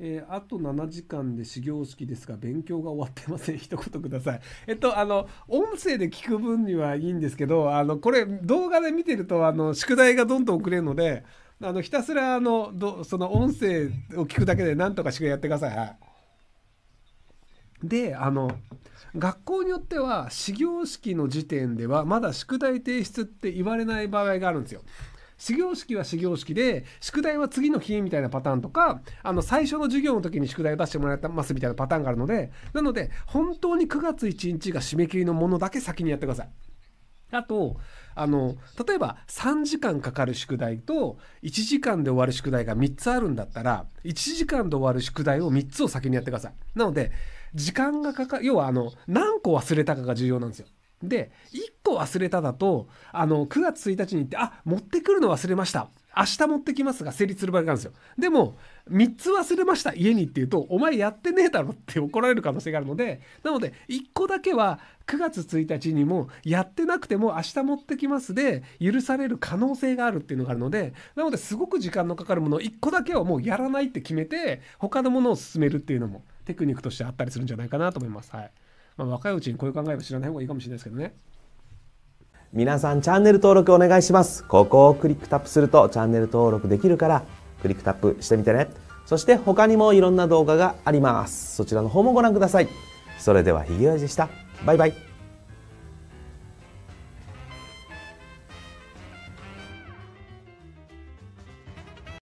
えー、あと7時間で始業式ですが勉強が終わってません一言くださいえっとあの音声で聞く分にはいいんですけどあのこれ動画で見てるとあの宿題がどんどん遅れるのであのひたすらあのどその音声を聞くだけでなんとか宿題やってくださいはいであの学校によっては始業式の時点ではまだ宿題提出って言われない場合があるんですよ始業式は始業式で宿題は次の日みたいなパターンとかあの最初の授業の時に宿題を出してもらいますみたいなパターンがあるのでなので本当に9月1日が締め切りのものだけ先にやってください。あとあの例えば3時間かかる宿題と1時間で終わる宿題が3つあるんだったら1時間で終わる宿題を3つを先にやってください。なので時間がかか要はあの何個忘れたかが重要なんですよ。で、1個忘れただと、あの、9月1日に行って、あ、持ってくるの忘れました。明日持ってきますが成立する場合があるんですよ。でも、3つ忘れました、家にって言うと、お前やってねえだろって怒られる可能性があるので、なので、1個だけは9月1日にも、やってなくても明日持ってきますで、許される可能性があるっていうのがあるので、なので、すごく時間のかかるもの、1個だけはもうやらないって決めて、他のものを進めるっていうのも、テクニックとしてあったりするんじゃないかなと思います。はい。まあ、若いうちにこういう考えは知らない方がいいかもしれないですけどね。皆さんチャンネル登録お願いします。ここをクリックタップするとチャンネル登録できるからクリックタップしてみてね。そして他にもいろんな動画があります。そちらの方もご覧ください。それではひげおじでした。バイバイ。